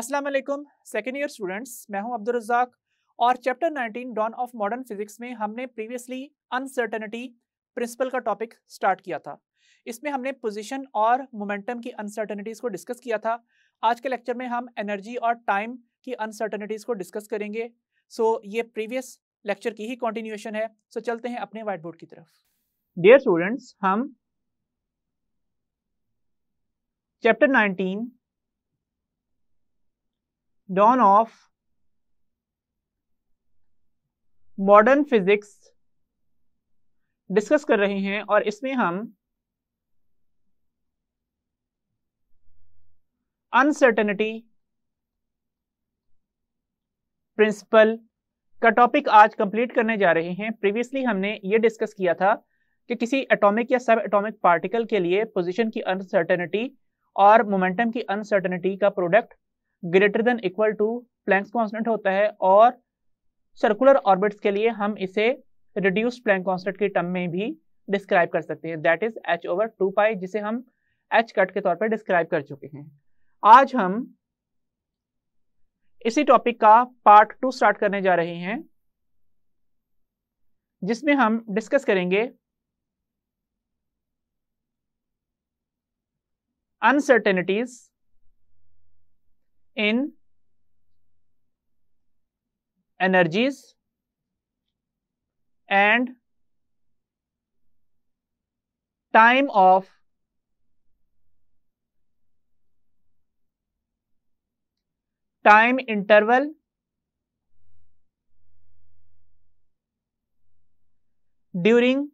अस्सलाम वालेकुम second year students मैं हूं अब्दुल रज़ाक और chapter 19 dawn of modern physics में हमने प्रीवियसली अनसर्टेनिटी प्रिंसिपल का टॉपिक स्टार्ट किया था इसमें हमने पोजीशन और मोमेंटम की अनसर्टेनिटीज़ को डिस्कस किया था आज के लेक्चर में हम एनर्जी और टाइम की अनसर्टेनिटीज़ को डिस्कस करेंगे सो so, ये प्रीवियस लेक्चर की ही कॉन्टिन्यूएशन है सो so, चलते हैं अपने वाइट बोर्ड की तरफ डियर स्टूडेंट्स हम chapter nineteen dawn of modern physics discuss कर रहे हैं और इसमें हम अनसर्टेनिटी प्रिंसिपल का टॉपिक आज कंप्लीट करने जा रहे हैं प्रीवियसली हमने ये डिस्कस किया था कि किसी एटॉमिक या सब एटॉमिक पार्टिकल के लिए पोजीशन की अनसर्टेनिटी और मोमेंटम की अनसर्टेनिटी का product greater than equal to Planck's constant होता है और सर्कुलर ऑर्बिट्स के लिए हम इसे रिड्यूस प्लैंक कॉन्स्टेंट के टर्म में भी डिस्क्राइब कर सकते हैं that is h over two pi जिसे हम एच कट के तौर पर डिस्क्राइब कर चुके हैं आज हम इसी टॉपिक का पार्ट टू स्टार्ट करने जा रहे हैं जिसमें हम डिस्कस करेंगे uncertainties in energies and time of time interval during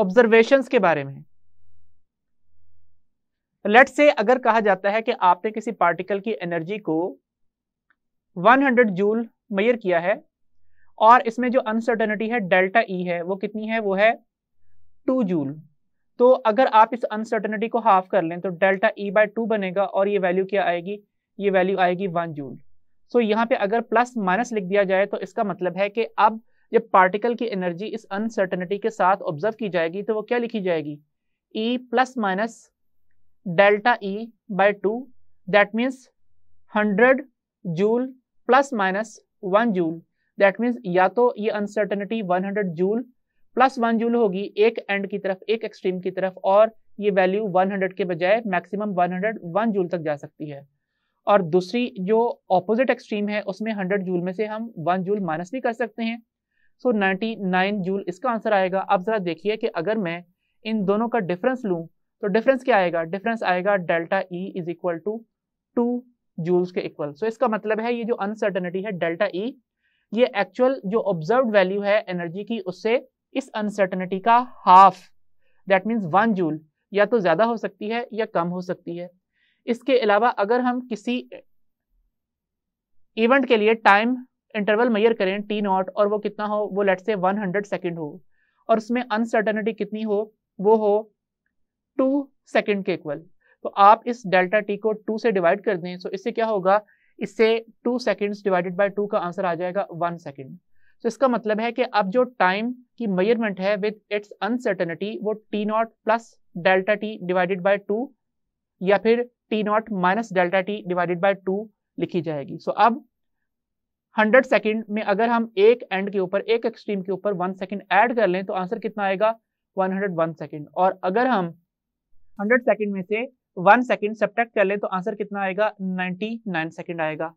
observations के बारे में लेट से अगर कहा जाता है कि आपने किसी पार्टिकल की एनर्जी को 100 जूल मयर किया है और इसमें जो अनसर्टेनिटी है डेल्टा ई e है वो कितनी है वो है टू जूल तो अगर आप इस अनसर्टेनिटी को हाफ कर लें तो डेल्टा ई बाय टू बनेगा और ये वैल्यू क्या आएगी ये वैल्यू आएगी वन जूल सो यहाँ पे अगर प्लस माइनस लिख दिया जाए तो इसका मतलब है कि अब जब पार्टिकल की एनर्जी इस अनसर्टनिटी के साथ ऑब्जर्व की जाएगी तो वो क्या लिखी जाएगी E plus minus delta E by two that means 100 joule plus minus 1 joule that means या तो ये uncertainty 100 joule plus one joule होगी एक एंड की तरफ एक एक्सट्रीम की तरफ और ये वैल्यू 100 के बजाय मैक्सिमम वन जूल तक जा सकती है और दूसरी जो ऑपोजिट एक्सट्रीम है उसमें हंड्रेड जूल में से हम वन जूल माइनस भी कर सकते हैं सो नाइन्टी नाइन जूल इसका आंसर आएगा अब ज़रा देखिए कि अगर मैं इन दोनों का डिफरेंस लूँ तो डिफरेंस क्या आएगा डिफरेंस आएगा delta E is equal to two joules के इक्वल सो इसका मतलब है ये जो अनसर्टनिटी है डेल्टा ई e, ये एक्चुअल जो ऑब्जर्व वैल्यू है एनर्जी की उससे इस अनसर्टनिटी का half that means one joule या तो ज़्यादा हो सकती है या कम हो सकती है इसके अलावा अगर हम किसी इवेंट के लिए टाइम इंटरवल मैयर करें टी नॉट और वो कितना हो वो लेट से 100 सेकंड हो और उसमें अनसर्टनिटी कितनी हो वो हो टू सेकेंड के इक्वल तो आप इस डेल्टा टी को टू से डिवाइड कर दें तो इससे क्या होगा इससे two seconds divided by two का आंसर आ जाएगा वन सेकेंड तो इसका मतलब है कि अब जो टाइम की मेजरमेंट है विद इट्स अनसर्टनिटी वो T naught plus delta T divided by two या फिर T naught minus delta T divided by two लिखी जाएगी सो so, अब हंड्रेड सेकेंड में अगर हम एक एंड के ऊपर एक एक्सट्रीम के ऊपर वन सेकेंड ऐड कर लें तो आंसर कितना आएगा वन हंड्रेड वन सेकेंड और अगर हम हंड्रेड सेकेंड में से वन सेकेंड सब्ट्रैक्ट कर लें तो आंसर कितना आएगा नाइन्टी नाइन सेकेंड आएगा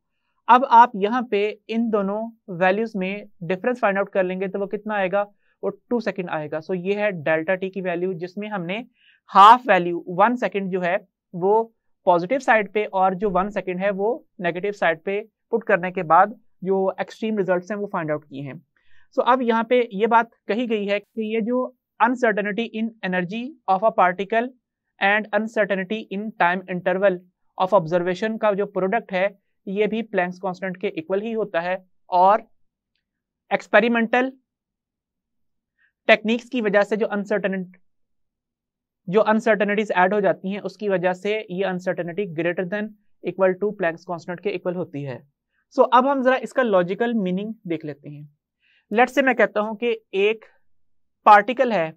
अब आप यहाँ पे इन दोनों वैल्यूज में डिफरेंस फाइंड आउट कर लेंगे तो वो कितना आएगा वो टू सेकेंड आएगा सो ये है डेल्टा टी की वैल्यू जिसमें हमने हाफ वैल्यू वन सेकेंड जो है वो पॉजिटिव साइड पे और जो वन सेकेंड है वो नेगेटिव साइड पे पुट करने के बाद जो एक्सट्रीम रिजल्ट हैं वो फाइंड आउट किए हैं सो अब यहाँ पे ये बात कही गई है कि ये जो uncertainty in energy of a particle and uncertainty in time interval of observation का जो प्रोडक्ट है ये भी प्लैंक्स कांस्टेंट के इक्वल ही होता है और एक्सपेरिमेंटल टेक्निक्स की वजह से जो अनसर्टेनिटी जो अनसर्टेनिटीज ऐड हो जाती हैं उसकी वजह से ये uncertainty greater than equal to Planck's constant के इक्वल होती है सो so, अब हम जरा इसका लॉजिकल मीनिंग देख लेते हैं लेट से मैं कहता हूं कि एक पार्टिकल है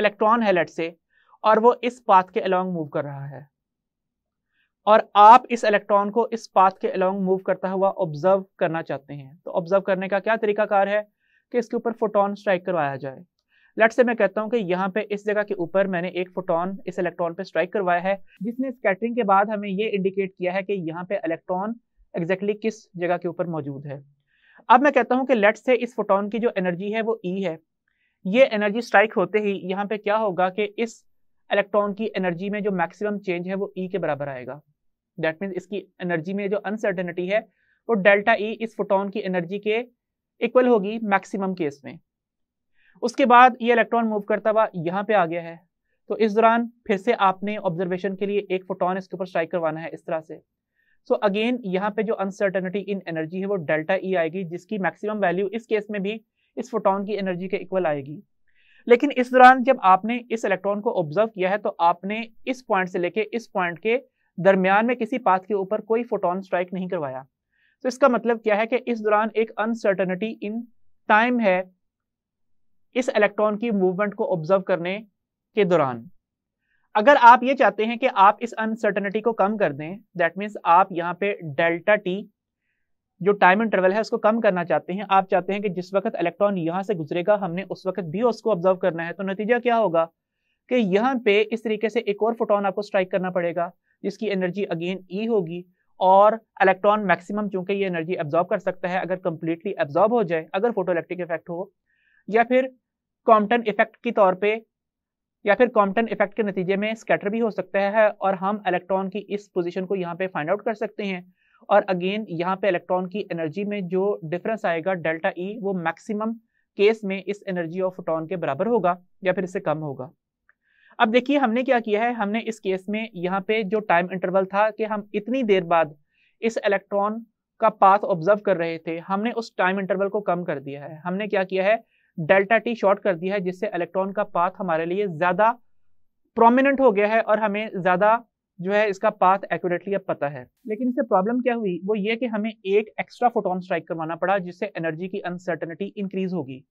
इलेक्ट्रॉन है लेट से और वो इस पाथ के अलोंग मूव कर रहा है और आप इस इलेक्ट्रॉन को इस पाथ के अलोंग मूव करता हुआ ऑब्जर्व करना चाहते हैं तो ऑब्जर्व करने का क्या तरीकाकार है कि इसके ऊपर फोटोन स्ट्राइक करवाया जाए लेट से मैं कहता हूं कि यहाँ पे इस जगह के ऊपर मैंने एक फोटोन इस इलेक्ट्रॉन पे स्ट्राइक करवाया है जिसने स्कैटरिंग के बाद हमें ये इंडिकेट किया है कि यहाँ पे इलेक्ट्रॉन एग्जैक्टली exactly किस जगह के ऊपर मौजूद है अब मैं कहता हूँ कि लेट से इस फोटोन की जो एनर्जी है वो ई e है ये एनर्जी स्ट्राइक होते ही यहाँ पे क्या होगा कि इस इलेक्ट्रॉन की एनर्जी में जो मैक्सिमम चेंज है वो ई e के बराबर आएगा दैट मीन्स इसकी एनर्जी में जो अनसर्टेनिटी है वो डेल्टा ई e इस फोटोन की एनर्जी के इक्वल होगी मैक्सिमम केस में उसके बाद ये इलेक्ट्रॉन मूव करता हुआ यहाँ पे आ गया है तो इस दौरान फिर से आपने ऑब्जर्वेशन के लिए एक फोटोन इसके ऊपर स्ट्राइक करवाना है इस तरह से सो so अगेन यहाँ पे जो अनसर्टेनिटी इन एनर्जी है वो डेल्टा ई e आएगी जिसकी मैक्सिमम वैल्यू इस केस में भी इस फोटोन की एनर्जी के इक्वल आएगी लेकिन इस दौरान जब आपने इस इलेक्ट्रॉन को ऑब्जर्व किया है तो आपने इस पॉइंट से लेके इस पॉइंट के दरमियान में किसी पाथ के ऊपर कोई फोटोन स्ट्राइक नहीं करवाया तो इसका मतलब क्या है कि इस दौरान एक अनसर्टनिटी इन टाइम है इस इलेक्ट्रॉन की मूवमेंट को ऑब्जर्व करने के दौरान अगर आप ये चाहते हैं कि आप इस अनसर्टनिटी को कम कर दें दैट मीन्स आप यहाँ पे डेल्टा टी जो टाइम एंड ट्रेवल है उसको कम करना चाहते हैं आप चाहते हैं कि जिस वक्त इलेक्ट्रॉन यहाँ से गुजरेगा हमने उस वक्त भी उसको ऑब्जर्व करना है तो नतीजा क्या होगा कि यहाँ पे इस तरीके से एक और फोटोन आपको स्ट्राइक करना पड़ेगा जिसकी एनर्जी अगेन ई होगी और इलेक्ट्रॉन मैक्सिमम चूंकि ये एनर्जी एब्जॉर्ब कर सकता है अगर कंप्लीटली एब्जॉर्ब हो जाए अगर फोटो इलेक्ट्रिक इफेक्ट हो या फिर कॉम्पटन इफेक्ट के तौर पे या फिर कॉम्पटन इफेक्ट के नतीजे में स्कैटर भी हो सकता है और हम इलेक्ट्रॉन की इस पोजीशन को यहाँ पे फाइंड आउट कर सकते हैं और अगेन यहाँ पे इलेक्ट्रॉन की एनर्जी में जो डिफरेंस आएगा डेल्टा ई e, वो मैक्सिमम केस में इस एनर्जी ऑफ फोटोन के बराबर होगा या फिर इससे कम होगा अब देखिए हमने क्या किया है हमने इस केस में यहाँ पे जो टाइम इंटरवल था कि हम इतनी देर बाद इस इलेक्ट्रॉन का पाथ ऑब्जर्व कर रहे थे हमने उस टाइम इंटरवल को कम कर दिया है हमने क्या किया है डेल्टा टी शॉर्ट कर दिया है जिससे इलेक्ट्रॉन का पाथ हमारे लिए ज़्यादा प्रोमिनेंट हो गया है और हमें ज़्यादा जो है इसका पाथ एक्यूरेटली अब पता है लेकिन इससे प्रॉब्लम क्या हुई वो ये कि हमें एक एक्स्ट्रा फोटोन स्ट्राइक करवाना पड़ा जिससे एनर्जी की अनसर्टनिटी इंक्रीज होगी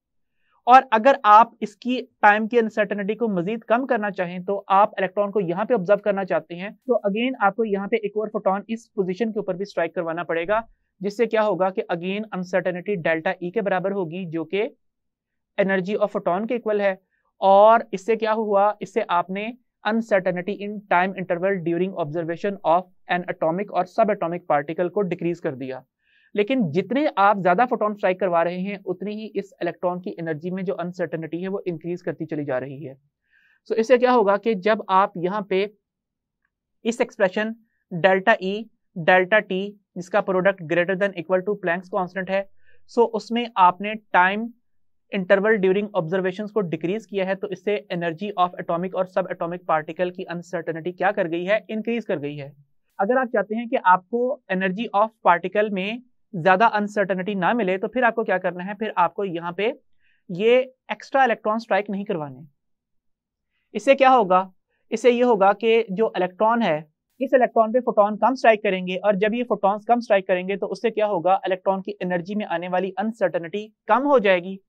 और अगर आप इसकी टाइम की अनसर्टनिटी को मजीद कम करना चाहें तो आप इलेक्ट्रॉन को यहाँ पे ऑब्जर्व करना चाहते हैं तो अगेन आपको यहाँ पे एक और फोटोन इस पोजिशन के ऊपर भी स्ट्राइक करवाना पड़ेगा जिससे क्या होगा कि अगेन अनसर्टनिटी डेल्टा ई के बराबर होगी जो कि एनर्जी ऑफ फोटोन के इक्वल है और इससे क्या हुआ इससे आपने uncertainty in time interval during observation of an atomic और सब एटोमिक पार्टिकल को डिक्रीज कर दिया लेकिन जितने आप ज्यादा फोटोन स्ट्राइक करवा रहे हैं उतनी ही इस इलेक्ट्रॉन की एनर्जी में जो अनसर्टेनिटी है वो इंक्रीज करती चली जा रही है सो so, इससे क्या होगा कि जब आप यहाँ पे इस expression delta E delta T जिसका product greater than equal to Planck's constant है सो so उसमें आपने टाइम इंटरवल ड्यूरिंग ऑब्जर्वेशन को डिक्रीज किया है तो इससे एनर्जी ऑफ एटॉमिक और सब एटॉमिक पार्टिकल की अनसर्टनिटी क्या कर गई है इंक्रीज कर गई है अगर आप चाहते हैं कि आपको एनर्जी ऑफ पार्टिकल में ज़्यादा अनसर्टनिटी ना मिले तो फिर आपको क्या करना है फिर आपको यहाँ पे ये एक्स्ट्रा इलेक्ट्रॉन स्ट्राइक नहीं करवाने इससे क्या होगा इससे ये होगा कि जो इलेक्ट्रॉन है इस इलेक्ट्रॉन पे फोटोन कम स्ट्राइक करेंगे और जब ये फोटोन कम स्ट्राइक करेंगे तो उससे क्या होगा इलेक्ट्रॉन की एनर्जी में आने वाली अनसर्टनिटी कम हो जाएगी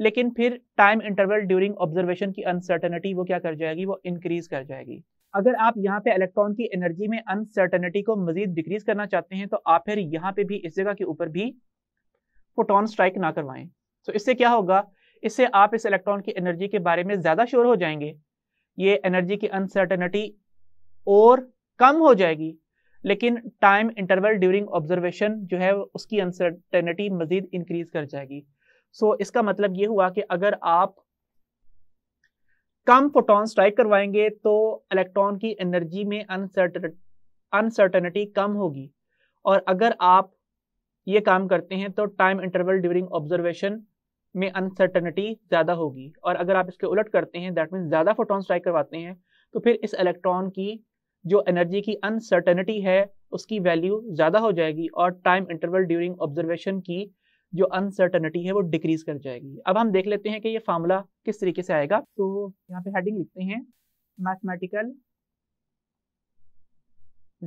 लेकिन फिर टाइम इंटरवल ड्यूरिंग ऑब्जर्वेशन की अनसर्टेनिटी वो क्या कर जाएगी वो इंक्रीज कर जाएगी अगर आप यहाँ पे इलेक्ट्रॉन की एनर्जी में अनसर्टेनिटी को मजीद डिक्रीज करना चाहते हैं तो आप फिर यहाँ पे भी इस जगह के ऊपर भी फोटोन स्ट्राइक ना करवाएं तो इससे क्या होगा इससे आप इस इलेक्ट्रॉन की एनर्जी के बारे में ज़्यादा श्योर हो जाएंगे ये एनर्जी की अनसर्टेनिटी और कम हो जाएगी लेकिन टाइम इंटरवल ड्यूरिंग ऑब्जर्वेशन जो है उसकी अनसर्टेनिटी मजीद इंक्रीज कर जाएगी सो so, इसका मतलब ये हुआ कि अगर आप कम प्रोटॉन स्ट्राइक करवाएंगे तो इलेक्ट्रॉन की एनर्जी में अनसर्टनिटी कम होगी और अगर आप ये काम करते हैं तो टाइम इंटरवल ड्यूरिंग ऑब्जर्वेशन में अनसर्टनिटी ज़्यादा होगी और अगर आप इसके उलट करते हैं दैट मीन ज़्यादा फोटोन स्ट्राइक करवाते हैं तो फिर इस इलेक्ट्रॉन की जो एनर्जी की अनसर्टनिटी है उसकी वैल्यू ज़्यादा हो जाएगी और टाइम इंटरवल ड्यूरिंग ऑब्जर्वेशन की जो अनसर्टनिटी है वो डिक्रीज कर जाएगी अब हम देख लेते हैं कि ये फार्मूला किस तरीके से आएगा तो यहाँ पे हेडिंग लिखते हैं मैथमेटिकल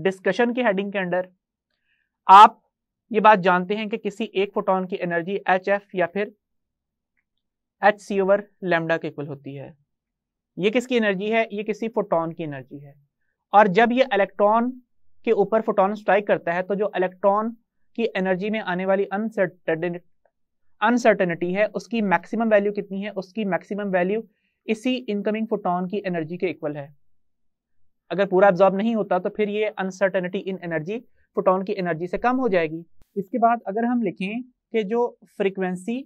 डिस्कशन की हेडिंग के अंडर आप ये बात जानते हैं कि किसी एक फोटोन की एनर्जी एच एफ या फिर एच सी ओवर लेमडा के इक्वल होती है ये किसकी एनर्जी है ये किसी फोटोन की एनर्जी है और जब ये इलेक्ट्रॉन के ऊपर फोटोन स्ट्राइक करता है तो जो इलेक्ट्रॉन की एनर्जी में आने वाली अनसर्टेनिटी अनसर्टेनिटी है उसकी मैक्सिमम वैल्यू कितनी है उसकी मैक्सिमम वैल्यू इसी इनकमिंग फोटोन की एनर्जी के इक्वल है अगर पूरा एब्जॉर्ब नहीं होता तो फिर ये अनसर्टेनिटी इन एनर्जी फोटोन की एनर्जी से कम हो जाएगी इसके बाद अगर हम लिखें कि जो फ्रीक्वेंसी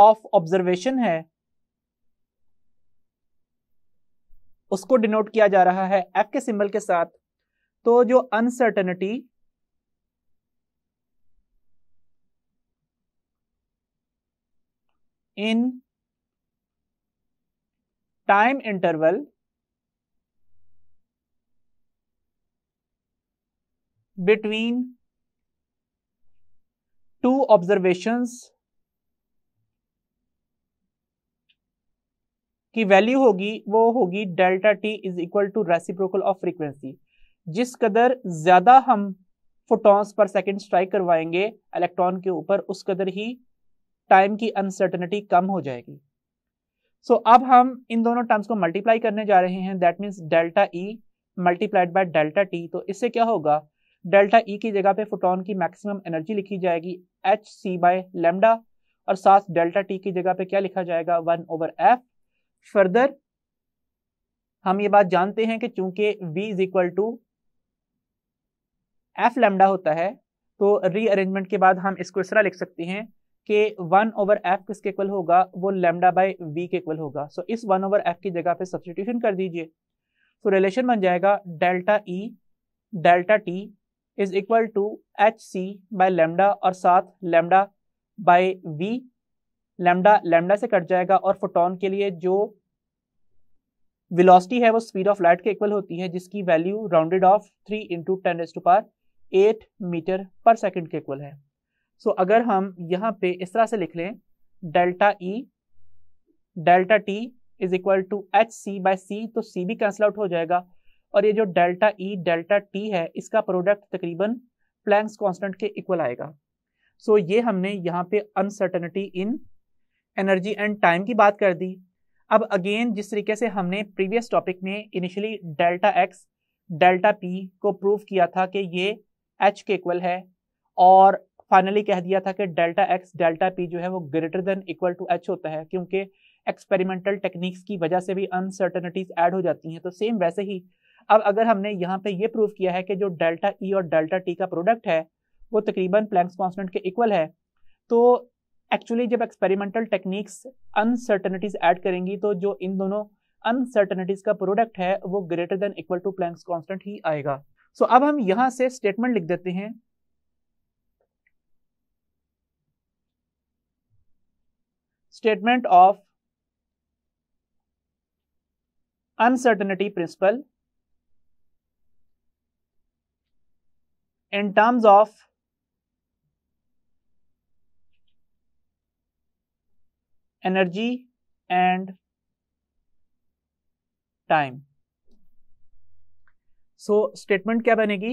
ऑफ ऑब्जर्वेशन है उसको डिनोट किया जा रहा है एफ के सिंबल के साथ तो जो uncertainty in time interval between two observations की वैल्यू होगी वो होगी delta T is equal to reciprocal of frequency जिस कदर ज़्यादा हम फोटॉन्स पर सेकेंड स्ट्राइक करवाएंगे इलेक्ट्रॉन के ऊपर उस कदर ही टाइम की अनसर्टनिटी कम हो जाएगी सो so, अब हम इन दोनों टर्म्स को मल्टीप्लाई करने जा रहे हैं that means delta E multiplied by delta T तो इससे क्या होगा डेल्टा ई e की जगह पे फोटोन की मैक्सिमम एनर्जी लिखी जाएगी एच सी बाय लेमडा और साथ डेल्टा टी की जगह पे क्या लिखा जाएगा वन ओवर एफ फर्दर हम ये बात जानते हैं कि चूंकि v is equal to f lambda होता है तो रीअरेंजमेंट के बाद हम इसको इस तरह लिख सकते हैं कि वन ओवर एफ किसके इक्वल होगा वो लेमडा बाई वी के इक्वल होगा सो so, इस वन ओवर एफ की जगह पे सब्सटीट्यूशन कर दीजिए तो रिलेशन बन जाएगा delta E delta T is equal to h c by lambda और साथ lambda by v lambda lambda से कट जाएगा और फोटोन के लिए जो वेलोसिटी है वो स्पीड ऑफ लाइट के इक्वल होती है जिसकी value rounded off three into ten एस to power eight meter per second के इक्वल है सो so, अगर हम यहाँ पे इस तरह से लिख लें delta E delta T is equal to h c by c तो सी भी कैंसिल आउट हो जाएगा और ये जो डेल्टा ई डेल्टा टी है इसका प्रोडक्ट तकरीबन प्लैंक्स कांस्टेंट के इक्वल आएगा सो so, ये हमने यहाँ पे uncertainty in energy and time की बात कर दी अब अगेन जिस तरीके से हमने प्रीवियस टॉपिक में initially delta x delta p को प्रूव किया था कि ये एच के इक्वल है और फाइनली कह दिया था कि डेल्टा एक्स डेल्टा पी जो है वो greater than equal to h होता है क्योंकि एक्सपेरिमेंटल टेक्निक्स की वजह से भी अनसर्टनिटीज ऐड हो जाती हैं तो सेम वैसे ही अब अगर हमने यहाँ पे ये प्रूव किया है कि जो डेल्टा ई e और डेल्टा टी का प्रोडक्ट है वो तकरीबन प्लैंक्स कॉन्सटेंट के इक्वल है तो एक्चुअली जब एक्सपेरिमेंटल टेक्निक्स अनसर्टनिटीज ऐड करेंगी तो जो इन दोनों अनसर्टनिटीज का प्रोडक्ट है वो greater than equal to Planck's constant ही आएगा सो अब हम यहां से स्टेटमेंट लिख देते हैं statement of uncertainty principle in terms of energy and time so so, statement क्या बनेगी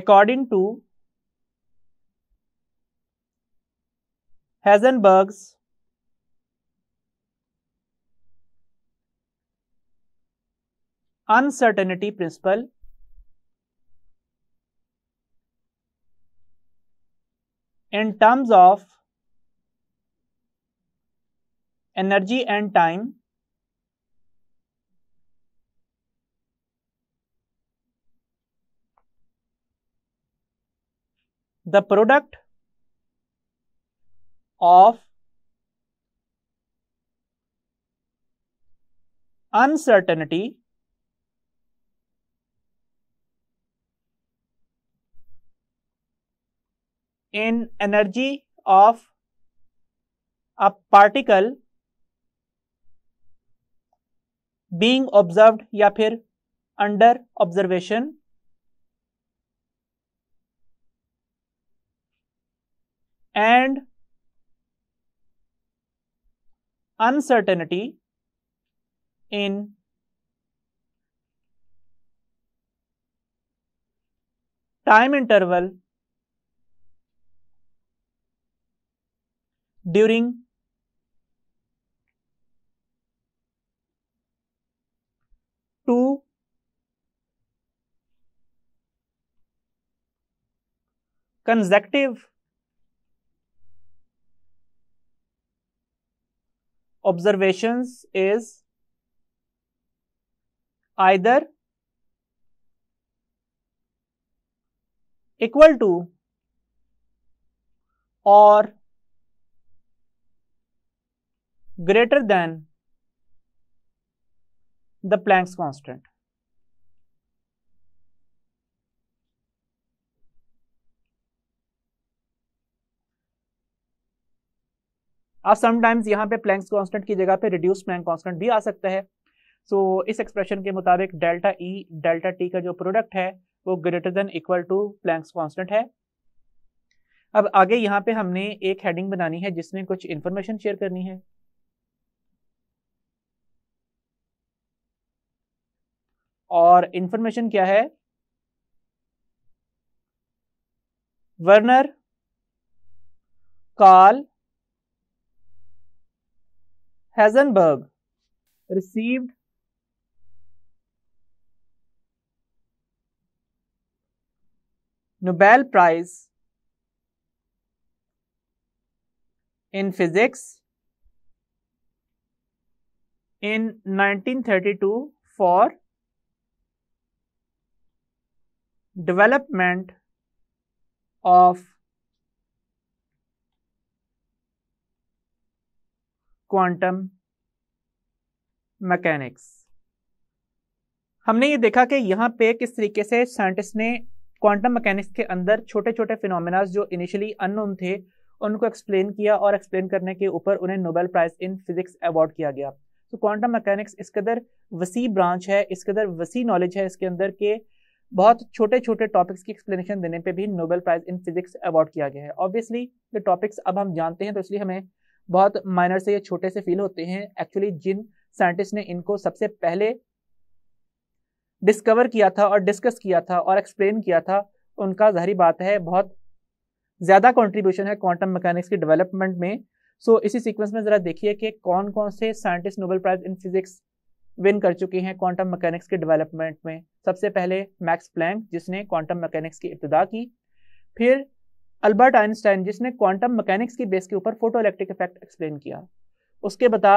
according to Heisenberg's uncertainty principle in terms of energy and time the product of uncertainty in energy of a particle being observed, या फिर under observation and uncertainty in time interval during to consecutive observations is either equal to or greater than the Planck's constant. अब sometimes यहां पे Planck's constant की जगह पे reduce Planck constant भी आ सकता है सो so, इस एक्सप्रेशन के मुताबिक डेल्टा ई डेल्टा टी का जो प्रोडक्ट है वो greater than equal to Planck's constant है अब आगे यहाँ पे हमने एक हेडिंग बनानी है जिसमें कुछ इन्फॉर्मेशन शेयर करनी है और इंफॉर्मेशन क्या है Werner Karl Heisenberg received Nobel prize in physics in nineteen thirty two for development of quantum mechanics हमने ये देखा कि यहाँ पे किस तरीके से साइंटिस्ट ने क्वांटम मैकेनिक्स के अंदर छोटे छोटे फिनोमिनाज जो इनिशियली अननोन थे उनको एक्सप्लेन किया और एक्सप्लेन करने के ऊपर उन्हें Nobel prize in physics award किया गया तो क्वांटम मैकेनिक्स इस कदर वसी ब्रांच है इस कदर वसी नॉलेज है इसके अंदर के बहुत छोटे छोटे टॉपिक्स की एक्सप्लेनेशन देने पे भी Nobel prize in physics award किया गया है ऑब्वियसली ये टॉपिक्स अब हम जानते हैं तो इसलिए हमें बहुत माइनर से या छोटे से फील होते हैं एक्चुअली जिन साइंटिस्ट ने इनको सबसे पहले डिस्कवर किया था और डिस्कस किया था और एक्सप्लेन किया था उनका जहरी बात है बहुत ज़्यादा कॉन्ट्रीब्यूशन है क्वांटम मैकेनिक्स की डेवलपमेंट में सो so, इसी सीक्वेंस में ज़रा देखिए कि कौन कौन से scientist Nobel prize in physics win कर चुके हैं क्वांटम मैकेनिक्स के डेवलपमेंट में सबसे पहले मैक्स प्लैंक जिसने क्वांटम मैकेनिक्स की इब्तदा की फिर अल्बर्ट आइंस्टाइन जिसने क्वांटम मैकेनिक्स की बेस के ऊपर फोटो इलेक्ट्रिक इफेक्ट एक्सप्लेन किया उसके बता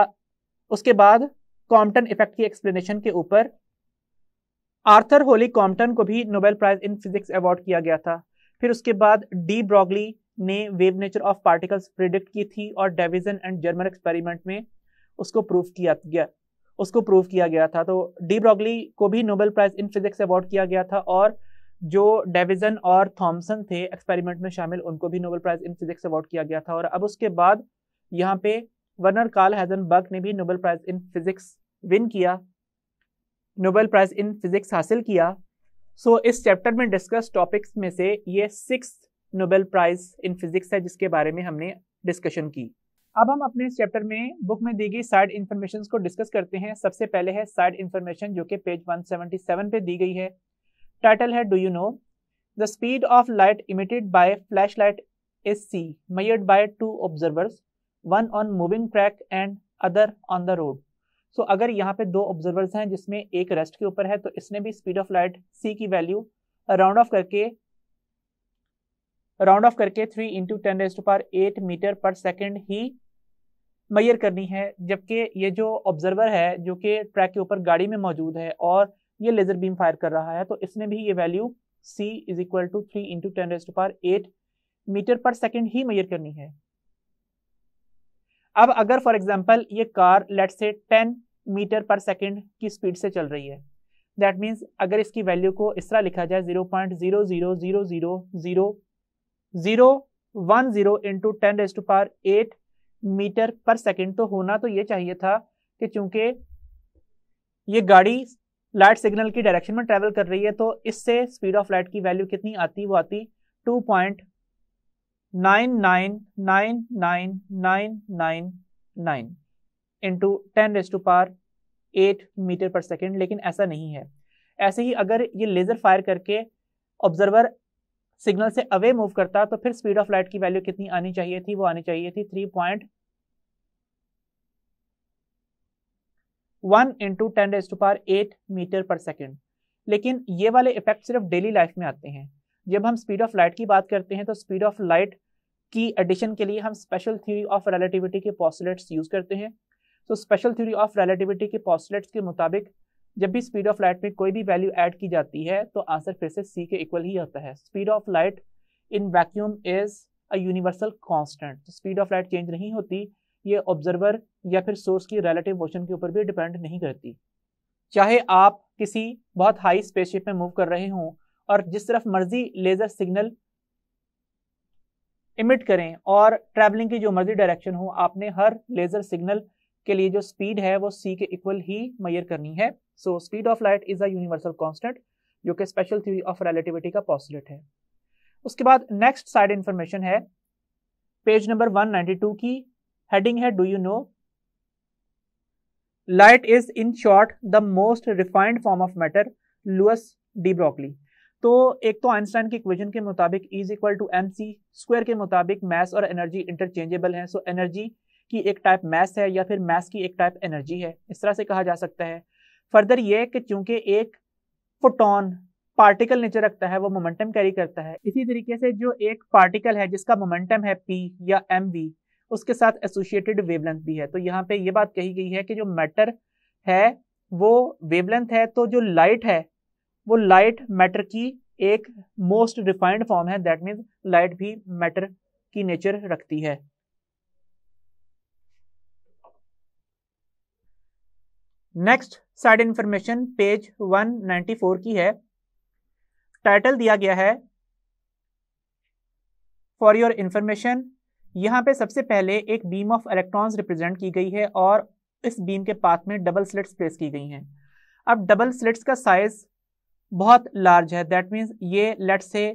उसके बाद कॉम्पटन इफेक्ट की एक्सप्लेनेशन के ऊपर आर्थर होली कॉम्पटन को भी Nobel prize in physics award किया गया था फिर उसके बाद डी ब्रॉगली ने wave nature of particles predict की थी और डेविजन एंड जर्मन एक्सपेरिमेंट में उसको प्रूव किया गया उसको प्रूव किया गया था तो डी ब्रॉगली को भी Nobel prize in physics award किया गया था और जो डेविजन और थॉमसन थे एक्सपेरिमेंट में शामिल उनको भी Nobel prize in physics award किया गया था और अब उसके बाद यहाँ पे वर्नर कार्ल बर्ग ने भी Nobel prize in physics win किया नोबेल प्राइज इन फिजिक्स हासिल किया सो so, इस चैप्टर में डिस्कस टॉपिक्स में से ये six Nobel prize in physics है जिसके बारे में हमने डिस्कशन की अब हम अपने इस चैप्टर में बुक में दी गई साइड इन्फॉर्मेशन को डिस्कस करते हैं सबसे पहले है साइड इन्फॉर्मेशन जो कि पेज 177 पे दी गई है टाइटल है do you know the speed of light emitted by flash light is c measured by two observers one on moving track and other on the road so अगर यहाँ पे दो ऑब्जर्वर्स हैं जिसमें एक रेस्ट के ऊपर है तो इसने भी स्पीड ऑफ लाइट सी की वैल्यू राउंड ऑफ करके राउंड ऑफ करके three into ten raised power eight meter per second ही मैयर करनी है जबकि ये जो ऑब्जर्वर है जो कि ट्रैक के ऊपर गाड़ी में मौजूद है और ये लेज़र बीम फायर कर रहा है तो इसने भी ये value c is equal to three into ten raised power eight meter per second ही मैयर करनी है अब अगर फॉर एग्जाम्पल ये car let's say ten meter per second की स्पीड से चल रही है दैट मीन्स अगर इसकी वैल्यू को इस तरह लिखा जाए zero point zero zero zero zero zero zero one zero into ten raised power eight meter per second तो होना तो ये चाहिए था कि चूंकि ये गाड़ी लाइट सिग्नल की डायरेक्शन में ट्रेवल कर रही है तो इससे स्पीड ऑफ लाइट की वैल्यू कितनी आती वो आती two point nine nine nine nine nine nine nine into ten raise to power eight meter per second लेकिन ऐसा नहीं है ऐसे ही अगर ये लेज़र फायर करके ऑब्जर्वर सिग्नल से अवे मूव करता तो फिर स्पीड ऑफ लाइट की वैल्यू कितनी आनी चाहिए थी वो आनी चाहिए थी three point one into ten raise to power eight meter per second लेकिन ये वाले इफेक्ट सिर्फ डेली लाइफ में आते हैं जब हम स्पीड ऑफ लाइट की बात करते हैं तो स्पीड ऑफ लाइट की एडिशन के लिए हम स्पेशल थ्योरी ऑफ रिलेटिविटी के पॉस्टुलेट्स यूज़ करते हैं तो स्पेशल थ्योरी ऑफ रिलेटिविटी के पॉस्टुलेट्स के मुताबिक जब भी स्पीड ऑफ लाइट में कोई भी वैल्यू ऐड की जाती है तो आंसर फिर से सी के इक्वल ही होता है speed of light in vacuum is a universal constant speed of light change नहीं होती ये ऑब्जर्वर या फिर सोर्स की रिलेटिव मोशन के ऊपर भी डिपेंड नहीं करती चाहे आप किसी बहुत हाई स्पेसशिप में मूव कर रहे हों और जिस तरफ मर्जी लेजर सिग्नल इमिट करें और ट्रैवलिंग की जो मर्जी डायरेक्शन हो आपने हर लेजर सिग्नल के लिए जो स्पीड है वो सी के इक्वल ही मैयर करनी है so speed of light is a universal constant जो कि स्पेशल थ्योरी ऑफ रिलेटिविटी का पॉसिलेट है उसके बाद नेक्स्ट साइड इंफॉर्मेशन है पेज नंबर 192 की हेडिंग है do you know light is in short the most refined form of matter Louis de Broglie तो एक तो आइंस्टाइन की इक्वेशन के मुताबिक is equal to m c square के मुताबिक मैस और एनर्जी इंटरचेंजेबल हैं सो एनर्जी की एक टाइप मैस है या फिर मैस की एक टाइप एनर्जी है इस तरह से कहा जा सकता है फर्दर ये कि चूंकि एक फोटोन पार्टिकल नेचर रखता है वो मोमेंटम कैरी करता है इसी तरीके से जो एक पार्टिकल है जिसका मोमेंटम है पी या एम वी उसके साथ एसोसिएटेड वेवलेंथ भी है तो यहाँ पे ये बात कही गई है कि जो मैटर है वो वेवलेंथ है तो जो लाइट है वो लाइट मैटर की एक मोस्ट रिफाइंड फॉर्म है दैट मीन्स लाइट भी मैटर की नेचर रखती है नेक्स्ट साइड इंफॉर्मेशन पेज 194 की है टाइटल दिया गया है फॉर योर इंफॉर्मेशन यहाँ पे सबसे पहले एक बीम ऑफ इलेक्ट्रॉन्स रिप्रेजेंट की गई है और इस बीम के पाथ में डबल स्लिट्स प्लेस की गई हैं अब डबल स्लिट्स का साइज बहुत लार्ज है दैट मीन्स ये लेट से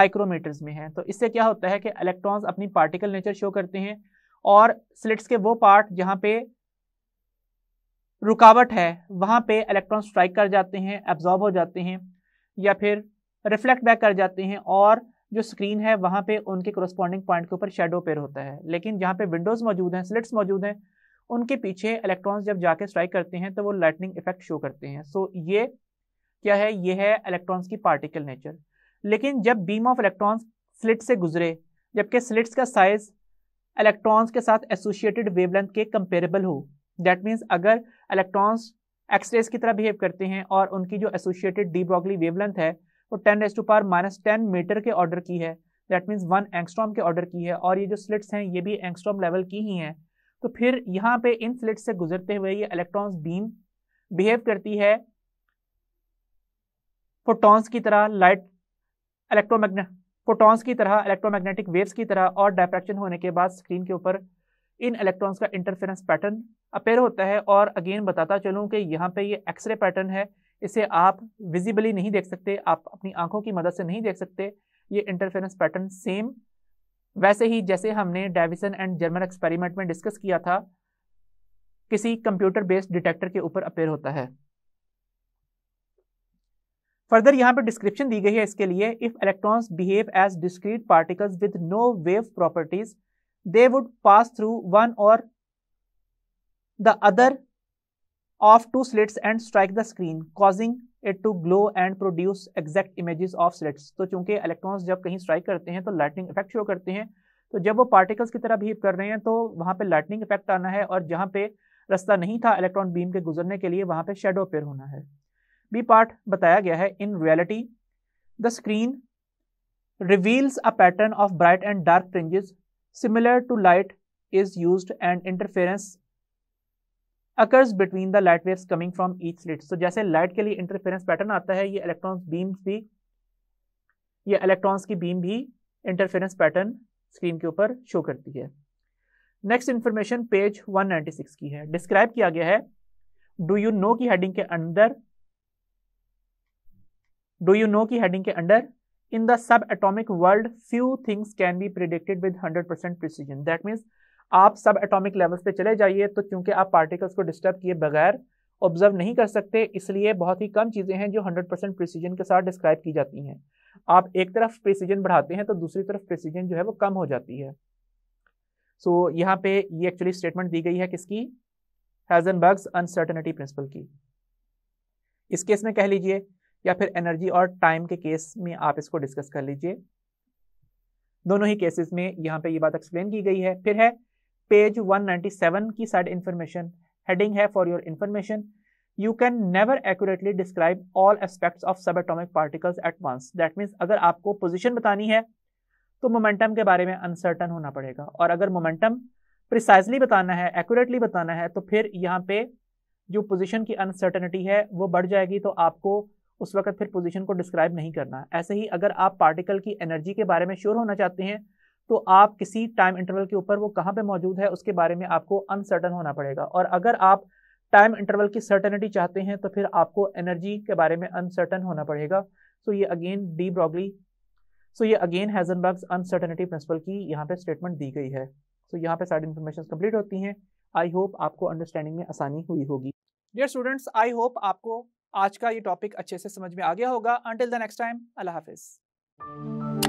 माइक्रोमीटर्स में है तो इससे क्या होता है कि इलेक्ट्रॉन्स अपनी पार्टिकल नेचर शो करते हैं और स्लिट्स के वो पार्ट जहाँ पे रुकावट है वहाँ पे इलेक्ट्रॉन स्ट्राइक कर जाते हैं एब्जॉर्ब हो जाते हैं या फिर रिफ्लेक्ट बैक कर जाते हैं और जो स्क्रीन है वहाँ पे उनके कोरस्पॉन्डिंग पॉइंट के ऊपर शेडो पेयर होता है लेकिन जहाँ पे विंडोज़ मौजूद हैं स्लिट्स मौजूद हैं उनके पीछे इलेक्ट्रॉन्स जब जाके स्ट्राइक करते हैं तो वो लाइटनिंग इफेक्ट शो करते हैं सो so, ये क्या है ये है इलेक्ट्रॉन्स की पार्टिकल नेचर लेकिन जब बीम ऑफ इलेक्ट्रॉन्स स्लिट से गुजरे जबकि स्लिट्स का साइज इलेक्ट्रॉन्स के साथ एसोसिएटेड वेवलेंथ के कंपेरेबल हो दैट मीन्स अगर इलेक्ट्रॉन्स एक्सरेज की तरह बिहेव करते हैं और उनकी जो एसोसिएटेड डी ब्रॉगली वेवलेंथ है वो ten raise to power minus ten meter के ऑर्डर की है दैट मीन्स वन एंगस्ट्रॉम के ऑर्डर की है और ये जो स्लिट्स हैं ये भी एंगस्ट्रॉम लेवल की ही हैं तो फिर यहाँ पे इन स्लिट से गुजरते हुए ये इलेक्ट्रॉन्स बीम बिहेव करती है फोटॉन्स की तरह लाइट इलेक्ट्रोमैग्नेट फोटॉन्स की तरह इलेक्ट्रोमैग्नेटिक वेव्स की तरह और डायफ्रैक्शन होने के बाद स्क्रीन के ऊपर इन इलेक्ट्रॉन्स का इंटरफेरेंस पैटर्न अपेयर होता है और अगेन बताता चलूँ कि यहाँ पे ये एक्सरे पैटर्न है इसे आप विजिबली नहीं देख सकते आप अपनी आंखों की मदद से नहीं देख सकते ये इंटरफेरेंस पैटर्न सेम वैसे ही जैसे हमने डेविसन एंड जर्मन एक्सपेरिमेंट में डिस्कस किया था किसी कंप्यूटर बेस्ड डिटेक्टर के ऊपर अपेयर होता है फर्दर यहां पर डिस्क्रिप्शन दी गई है इसके लिए if electrons behave as discrete particles with no wave properties they would pass through one or the other of two slits and strike the screen causing it to glow and produce exact images of slits तो चूंकि electrons जब कहीं strike करते हैं तो lightning effect show करते हैं तो जब वो पार्टिकल्स की तरह बिहेव कर रहे हैं तो वहाँ पे लाइटनिंग इफेक्ट आना है और जहाँ पे रास्ता नहीं था इलेक्ट्रॉन बीम के गुजरने के लिए वहाँ पे शेडो पेयर होना है बी पार्ट बताया गया है in reality the screen reveals a pattern of bright and dark fringes similar to light is use and interference occurs between the light waves coming from each slit so जैसे light के लिए interference pattern आता है ये electrons beams भी ये electrons की beam भी इंटरफेरेंस पैटर्न स्क्रीन के ऊपर शो करती है नेक्स्ट इन्फॉर्मेशन पेज 196 की है डिस्क्राइब किया गया है डू यू नो की हेडिंग के अंदर डू यू नो की हेडिंग के under in the subatomic world few things can be predicted with 100% precision that means आप सब एटॉमिक लेवल्स पे चले जाइए तो चूंकि आप पार्टिकल्स को डिस्टर्ब किए बगैर ऑब्जर्व नहीं कर सकते इसलिए बहुत ही कम चीज़ें हैं जो 100 परसेंट प्रिसीजन के साथ डिस्क्राइब की जाती हैं आप एक तरफ प्रिसीजन बढ़ाते हैं तो दूसरी तरफ प्रिसीजन जो है वो कम हो जाती है सो so, यहाँ पे ये एक्चुअली स्टेटमेंट दी गई है किसकी हैजनबर्ग्स अनसर्टनिटी प्रिंसिपल की इस केस में कह लीजिए या फिर एनर्जी और टाइम के केस में आप इसको डिस्कस कर लीजिए दोनों ही केसेस में यहाँ पे ये बात एक्सप्लेन की गई है फिर है पेज 197 की साइड इंफॉर्मेशन हेडिंग है for your information you can never accurately describe all aspects of subatomic particles at once that means अगर आपको पोजिशन बतानी है तो मोमेंटम के बारे में अनसर्टन होना पड़ेगा और अगर मोमेंटम प्रिसाइजली बताना है एक्यूरेटली बताना है तो फिर यहाँ पे जो पोजिशन की अनसर्टनिटी है वो बढ़ जाएगी तो आपको उस वक्त फिर पोजिशन को डिस्क्राइब नहीं करना ऐसे ही अगर आप पार्टिकल की एनर्जी के बारे में श्योर होना चाहते हैं तो आप किसी टाइम इंटरवल के ऊपर वो कहाँ पे मौजूद है उसके बारे में आपको अनसर्टन होना पड़ेगा और अगर आप टाइम इंटरवल की सर्टेनिटी चाहते हैं तो फिर आपको एनर्जी के बारे में अनसर्टन होना पड़ेगा सो ये अगेन डी ब्रॉगली सो ये अगेन हैजनबर्ग्स अनसर्टनिटी प्रिंसिपल की यहाँ पे स्टेटमेंट दी गई है सो so यहाँ पे सारी इन्फॉर्मेशन कंप्लीट होती हैं आई होप आपको अंडरस्टैंडिंग में आसानी हुई होगी डियर स्टूडेंट्स आई होप आपको आज का ये टॉपिक अच्छे से समझ में आ गया होगा अंटिल द नेक्स्ट टाइम अल्लाह हाफिज़